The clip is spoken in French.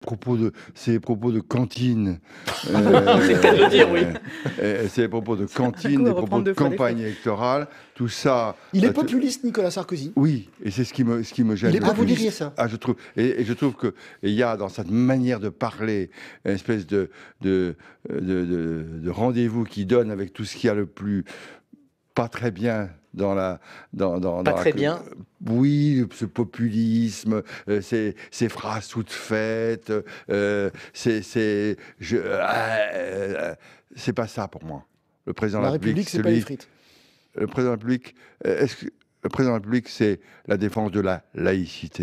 propos de ces propos de cantine. Euh, c'est euh, euh, ces propos de cantine, des propos de campagne électorale, tout ça. Il est populiste, Nicolas Sarkozy. Oui, et c'est ce qui me ce qui me gêne. vous diriez ça. Ah, je trouve et, je trouve que il y a dans cette manière de parler une espèce de de, de, rendez-vous qui donne avec tout ce qu'il y a le plus pas très bien dans la dans, dans, pas très bien oui, ce populisme, euh, ces, phrases toutes faites, c'est, euh, c'est, euh, c'est pas ça pour moi. Le président de la République, c'est Le président de la République, est-ce que, le président de la République, c'est la défense de la laïcité.